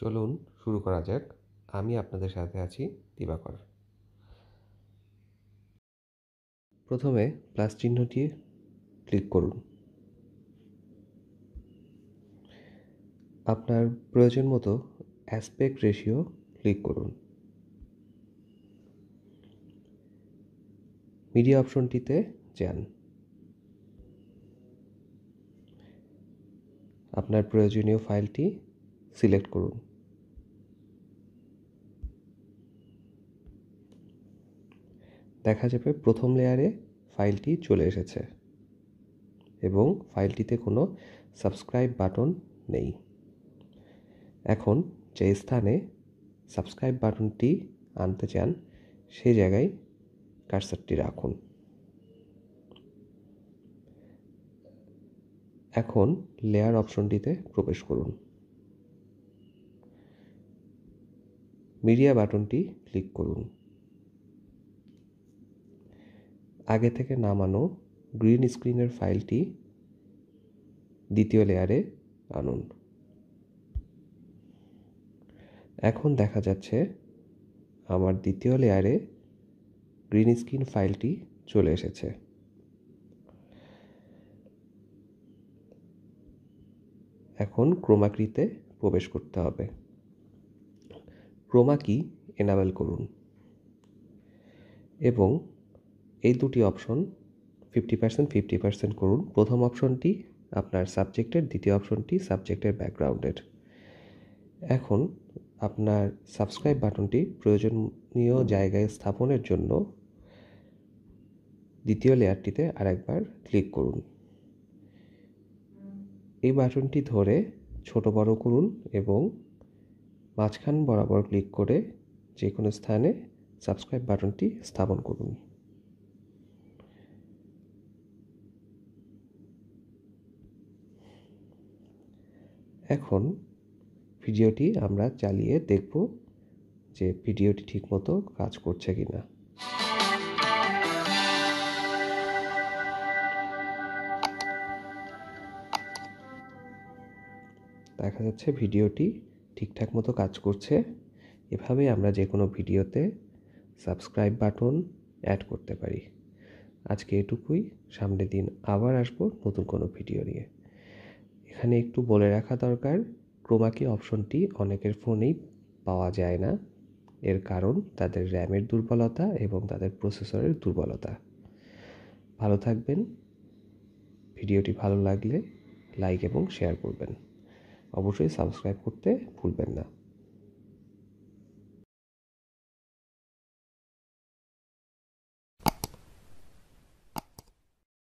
চলুন শুরু করা যাক আমি আপনাদের সাথে আছি দিবাকর প্রথমে প্লাস চিহ্নটি ক্লিক করুন আপনার প্রয়োজন মতো অ্যাসপেক্ট রেশিও ক্লিক করুন মিডিয়া অপশনটিতে যান আপনার প্রয়োজনীয় ফাইলটি সিলেক্ট করুন দেখা যাবে প্রথম লেয়ারে ফাইলটি চলে এসেছে এবং ফাইলটিতে কোনো সাবস্ক্রাইব বাটন নেই এখন যে স্থানে সাবস্ক্রাইব বাটনটি আনতে চান সেই জায়গায় কার্সারটি রাখুন এখন লেয়ার অপশনটিতে প্রবেশ করুন মিডিয়া বাটনটি ক্লিক করুন আগে থেকে নামানো গ্রিন স্ক্রিনের ফাইলটি দ্বিতীয় লেয়ারে আনুন এখন দেখা যাচ্ছে আমার দ্বিতীয় লেয়ারে গ্রিন স্ক্রিন ফাইলটি চলে এসেছে এখন ক্রমাকৃতে প্রবেশ করতে হবে ক্রোমা কি এনাবেল করুন এবং এই দুটি option fifty percent fifty percent করুন প্রথম অপশনটি আপনার সাবজেক্টের দ্বিতীয় অপশনটি সাবজেক্টের ব্যাকগ্রাউন্ডের এখন আপনার সাবস্ক্রাইব বাটনটি প্রয়োজনীয় জায়গায় স্থাপনের জন্য দ্বিতীয় লেয়ারটিতে আরেকবার ক্লিক করুন এই বাটনটি ধরে ছোট বড় করুন এবং মাঝখান বরাবর ক্লিক করে যে কোনো স্থানে সাবস্ক্রাইব বাটনটি স্থাপন করুন এখন ভিডিওটি আমরা চালিয়ে দেখব যে ভিডিওটি ঠিকমতো কাজ করছে কি না দেখা যাচ্ছে ভিডিওটি ঠিকঠাক মতো কাজ করছে এভাবে আমরা যে কোনো ভিডিওতে সাবস্ক্রাইব বাটন অ্যাড করতে পারি আজকে এটুকুই সামনের দিন আবার আসবো নতুন কোনো ভিডিও নিয়ে এখানে একটু বলে রাখা দরকার ক্রোমাকি অপশনটি অনেকের ফোনেই পাওয়া যায় না এর কারণ তাদের র্যামের দুর্বলতা এবং তাদের প্রসেসরের দুর্বলতা ভালো থাকবেন ভিডিওটি ভালো লাগলে লাইক এবং শেয়ার করবেন অবশ্যই সাবস্ক্রাইব করতে ভুলবেন না